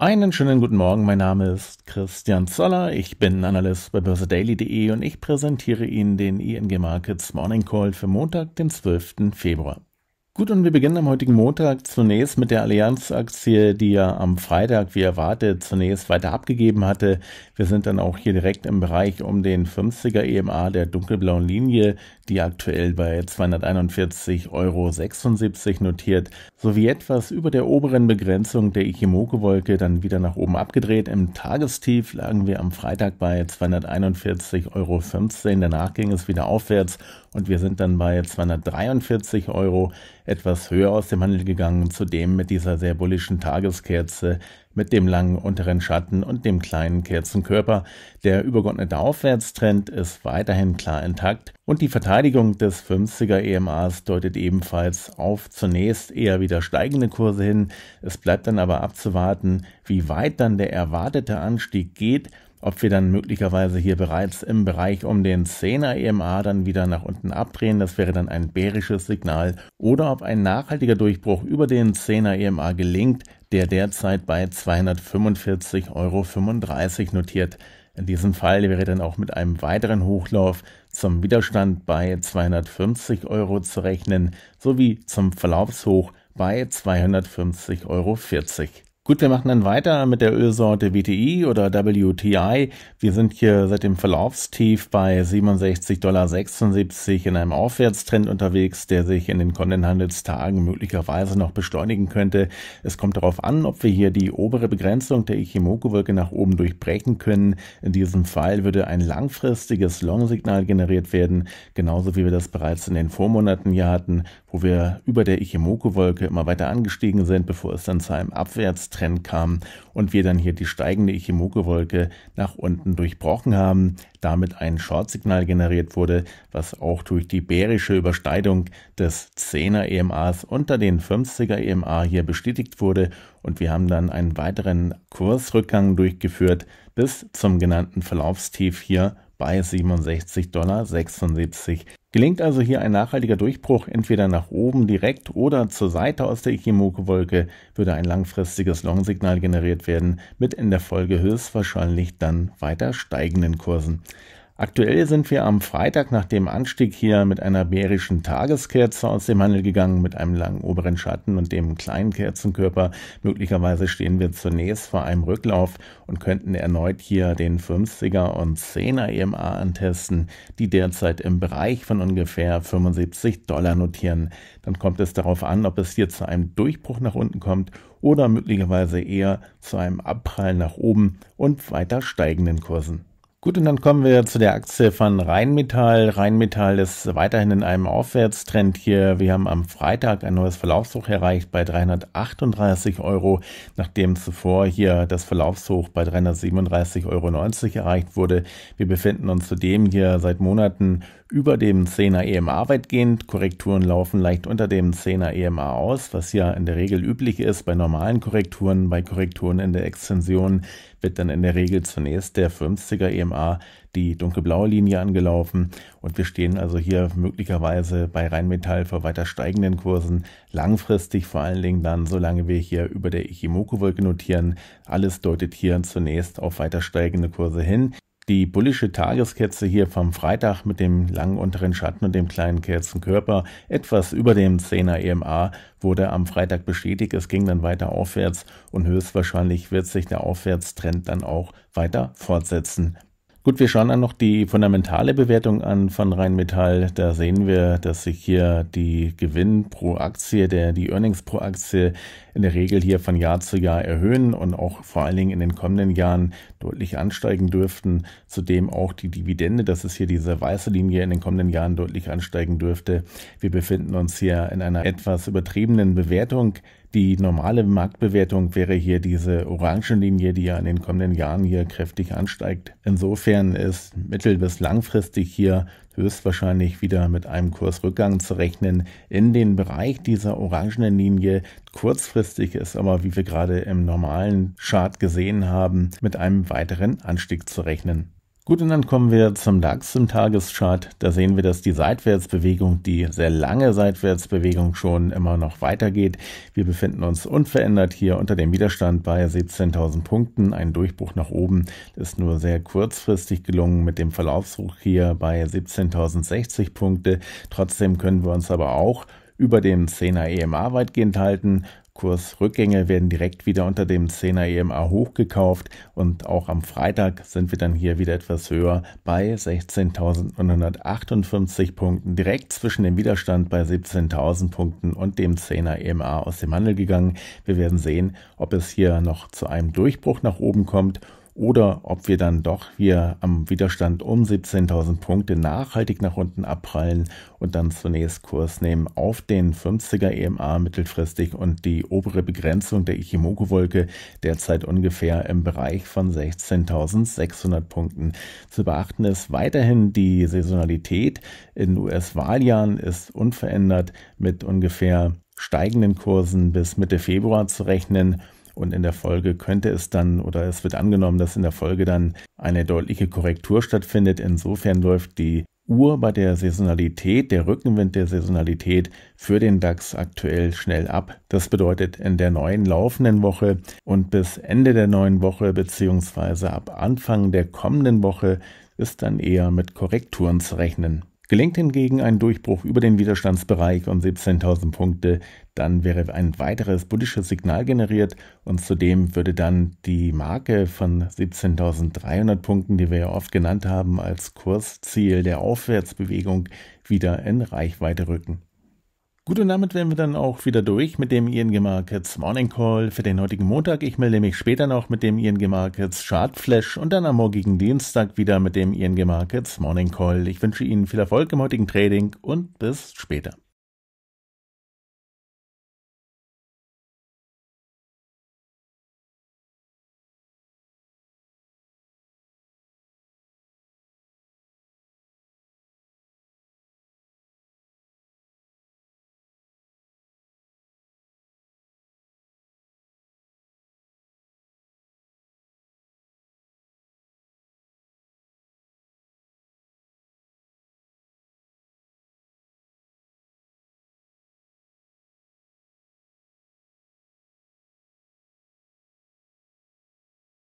Einen schönen guten Morgen, mein Name ist Christian Zoller, ich bin Analyst bei börsedaily.de und ich präsentiere Ihnen den ING Markets Morning Call für Montag, den 12. Februar. Gut, und wir beginnen am heutigen Montag zunächst mit der Allianz-Aktie, die ja am Freitag, wie erwartet, zunächst weiter abgegeben hatte. Wir sind dann auch hier direkt im Bereich um den 50er EMA der dunkelblauen Linie, die aktuell bei 241,76 Euro notiert, sowie etwas über der oberen Begrenzung der Ichimoku-Wolke dann wieder nach oben abgedreht. Im Tagestief lagen wir am Freitag bei 241,15 Euro, danach ging es wieder aufwärts und wir sind dann bei 243 Euro etwas höher aus dem Handel gegangen, zudem mit dieser sehr bullischen Tageskerze, mit dem langen unteren Schatten und dem kleinen Kerzenkörper. Der übergeordnete Aufwärtstrend ist weiterhin klar intakt und die Verteidigung des 50er EMAs deutet ebenfalls auf zunächst eher wieder steigende Kurse hin. Es bleibt dann aber abzuwarten, wie weit dann der erwartete Anstieg geht ob wir dann möglicherweise hier bereits im Bereich um den 10er EMA dann wieder nach unten abdrehen, das wäre dann ein bärisches Signal, oder ob ein nachhaltiger Durchbruch über den 10er EMA gelingt, der derzeit bei 245,35 Euro notiert. In diesem Fall wäre dann auch mit einem weiteren Hochlauf zum Widerstand bei 250 Euro zu rechnen, sowie zum Verlaufshoch bei 250,40 Euro. Gut, wir machen dann weiter mit der Ölsorte WTI oder WTI. Wir sind hier seit dem Verlaufstief bei 67,76 Dollar in einem Aufwärtstrend unterwegs, der sich in den kommenden Handelstagen möglicherweise noch beschleunigen könnte. Es kommt darauf an, ob wir hier die obere Begrenzung der Ichimoku-Wolke nach oben durchbrechen können. In diesem Fall würde ein langfristiges Long-Signal generiert werden, genauso wie wir das bereits in den Vormonaten hier hatten, wo wir über der Ichimoku-Wolke immer weiter angestiegen sind, bevor es dann zu einem Abwärtstrend Trend kam und wir dann hier die steigende Ichimoku-Wolke nach unten durchbrochen haben, damit ein Short-Signal generiert wurde, was auch durch die bärische Übersteigung des 10er EMAs unter den 50er EMA hier bestätigt wurde und wir haben dann einen weiteren Kursrückgang durchgeführt bis zum genannten Verlaufstief hier bei 67,76 Dollar Gelingt also hier ein nachhaltiger Durchbruch entweder nach oben direkt oder zur Seite aus der ichimoku wolke würde ein langfristiges Long-Signal generiert werden, mit in der Folge höchstwahrscheinlich dann weiter steigenden Kursen. Aktuell sind wir am Freitag nach dem Anstieg hier mit einer bärischen Tageskerze aus dem Handel gegangen, mit einem langen oberen Schatten und dem kleinen Kerzenkörper. Möglicherweise stehen wir zunächst vor einem Rücklauf und könnten erneut hier den 50er und 10er EMA antesten, die derzeit im Bereich von ungefähr 75 Dollar notieren. Dann kommt es darauf an, ob es hier zu einem Durchbruch nach unten kommt oder möglicherweise eher zu einem Abprall nach oben und weiter steigenden Kursen. Gut, und dann kommen wir zu der Aktie von Rheinmetall. Rheinmetall ist weiterhin in einem Aufwärtstrend hier. Wir haben am Freitag ein neues Verlaufshoch erreicht bei 338 Euro, nachdem zuvor hier das Verlaufshoch bei 337,90 Euro erreicht wurde. Wir befinden uns zudem hier seit Monaten über dem 10er EMA weitgehend. Korrekturen laufen leicht unter dem 10er EMA aus, was ja in der Regel üblich ist bei normalen Korrekturen, bei Korrekturen in der Extension wird dann in der Regel zunächst der 50er EMA die dunkelblaue Linie angelaufen und wir stehen also hier möglicherweise bei Rheinmetall vor weiter steigenden Kursen, langfristig vor allen Dingen dann, solange wir hier über der Ichimoku-Wolke notieren. Alles deutet hier zunächst auf weiter steigende Kurse hin die bullische Tageskerze hier vom Freitag mit dem langen unteren Schatten und dem kleinen Kerzenkörper etwas über dem 10er EMA wurde am Freitag bestätigt. Es ging dann weiter aufwärts und höchstwahrscheinlich wird sich der Aufwärtstrend dann auch weiter fortsetzen. Gut, wir schauen dann noch die fundamentale Bewertung an von Rheinmetall. Da sehen wir, dass sich hier die Gewinn pro Aktie, der, die Earnings pro Aktie in der Regel hier von Jahr zu Jahr erhöhen und auch vor allen Dingen in den kommenden Jahren deutlich ansteigen dürften. Zudem auch die Dividende, das ist hier diese weiße Linie, in den kommenden Jahren deutlich ansteigen dürfte. Wir befinden uns hier in einer etwas übertriebenen Bewertung. Die normale Marktbewertung wäre hier diese Orangenlinie, die ja in den kommenden Jahren hier kräftig ansteigt. Insofern ist mittel- bis langfristig hier höchstwahrscheinlich wieder mit einem Kursrückgang zu rechnen in den Bereich dieser orangenen Linie. Kurzfristig ist aber, wie wir gerade im normalen Chart gesehen haben, mit einem weiteren Anstieg zu rechnen. Gut, und dann kommen wir zum DAX im Tageschart. Da sehen wir, dass die Seitwärtsbewegung, die sehr lange Seitwärtsbewegung schon immer noch weitergeht. Wir befinden uns unverändert hier unter dem Widerstand bei 17.000 Punkten. Ein Durchbruch nach oben ist nur sehr kurzfristig gelungen mit dem Verlaufsruch hier bei 17.060 Punkte. Trotzdem können wir uns aber auch über dem 10er EMA weitgehend halten. Kursrückgänge werden direkt wieder unter dem 10er EMA hochgekauft und auch am Freitag sind wir dann hier wieder etwas höher bei 16.958 Punkten, direkt zwischen dem Widerstand bei 17.000 Punkten und dem 10er EMA aus dem Handel gegangen. Wir werden sehen, ob es hier noch zu einem Durchbruch nach oben kommt oder ob wir dann doch hier am Widerstand um 17.000 Punkte nachhaltig nach unten abprallen und dann zunächst Kurs nehmen auf den 50er EMA mittelfristig und die obere Begrenzung der Ichimoku-Wolke derzeit ungefähr im Bereich von 16.600 Punkten. Zu beachten ist weiterhin die Saisonalität in US-Wahljahren ist unverändert mit ungefähr steigenden Kursen bis Mitte Februar zu rechnen und in der Folge könnte es dann oder es wird angenommen, dass in der Folge dann eine deutliche Korrektur stattfindet. Insofern läuft die Uhr bei der Saisonalität, der Rückenwind der Saisonalität für den DAX aktuell schnell ab. Das bedeutet in der neuen laufenden Woche und bis Ende der neuen Woche beziehungsweise ab Anfang der kommenden Woche ist dann eher mit Korrekturen zu rechnen. Gelingt hingegen ein Durchbruch über den Widerstandsbereich und 17.000 Punkte, dann wäre ein weiteres bullisches Signal generiert und zudem würde dann die Marke von 17.300 Punkten, die wir ja oft genannt haben, als Kursziel der Aufwärtsbewegung wieder in Reichweite rücken. Gut, und damit wären wir dann auch wieder durch mit dem ING Markets Morning Call für den heutigen Montag. Ich melde mich später noch mit dem ING Markets Chart Flash und dann am morgigen Dienstag wieder mit dem ING Markets Morning Call. Ich wünsche Ihnen viel Erfolg im heutigen Trading und bis später.